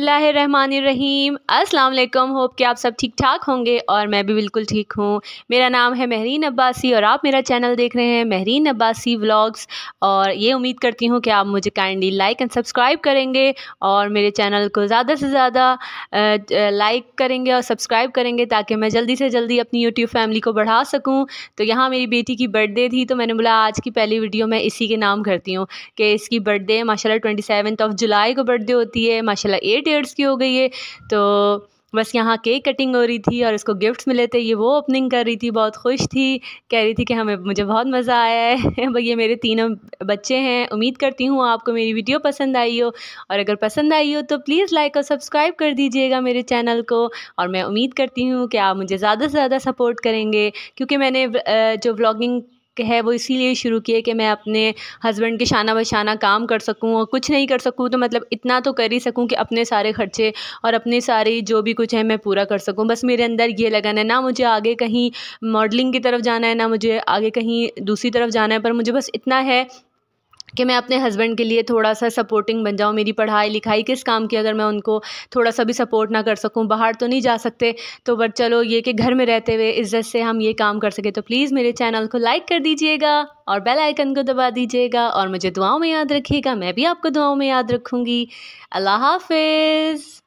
बिसमीम अस्सलाम वालेकुम होप कि आप सब ठीक ठाक होंगे और मैं भी बिल्कुल ठीक हूँ मेरा नाम है महरीन अब्बासी और आप मेरा चैनल देख रहे हैं महरीन अब्बासी व्लॉग्स और ये उम्मीद करती हूँ कि आप मुझे काइंडली लाइक एंड सब्सक्राइब करेंगे और मेरे चैनल को ज़्यादा से ज़्यादा लाइक करेंगे और सब्सक्राइब करेंगे ताकि मैं जल्दी से जल्दी अपनी यूट्यूब फैमिली को बढ़ा सकूँ तो यहाँ मेरी बेटी की बर्थडे थी तो मैंने बोला आज की पहली वीडियो मैं इसी के नाम करती हूँ कि इसकी बर्थडे माशाल्लाह ट्वेंटी ऑफ जुलाई को बर्थडे होती है माशाल्लाह एट ईयर्स की हो गई है तो बस यहाँ केक कटिंग हो रही थी और उसको गिफ्ट्स मिले थे ये वो ओपनिंग कर रही थी बहुत खुश थी कह रही थी कि हमें मुझे बहुत मज़ा आया है भैया मेरे तीनों बच्चे हैं उम्मीद करती हूँ आपको मेरी वीडियो पसंद आई हो और अगर पसंद आई हो तो प्लीज़ लाइक और सब्सक्राइब कर दीजिएगा मेरे चैनल को और मैं उम्मीद करती हूँ कि आप मुझे ज़्यादा से ज़्यादा सपोर्ट करेंगे क्योंकि मैंने जो ब्लॉगिंग है वो इसीलिए शुरू किए कि मैं अपने हस्बैंड के शाना बशाना काम कर सकूँ और कुछ नहीं कर सकूँ तो मतलब इतना तो कर ही सकूँ कि अपने सारे खर्चे और अपने सारे जो भी कुछ है मैं पूरा कर सकूँ बस मेरे अंदर ये लगन है ना मुझे आगे कहीं मॉडलिंग की तरफ जाना है ना मुझे आगे कहीं दूसरी तरफ जाना है पर मुझे बस इतना है कि मैं अपने हस्बैंड के लिए थोड़ा सा सपोर्टिंग बन जाऊँ मेरी पढ़ाई लिखाई किस काम की अगर मैं उनको थोड़ा सा भी सपोर्ट ना कर सकूँ बाहर तो नहीं जा सकते तो बट चलो ये कि घर में रहते हुए इज़्ज़त से हम ये काम कर सकें तो प्लीज़ मेरे चैनल को लाइक कर दीजिएगा और बेल आइकन को दबा दीजिएगा और मुझे दुआओं में याद रखिएगा मैं भी आपको दुआओं में याद रखूँगी अल्लाह हाफिज़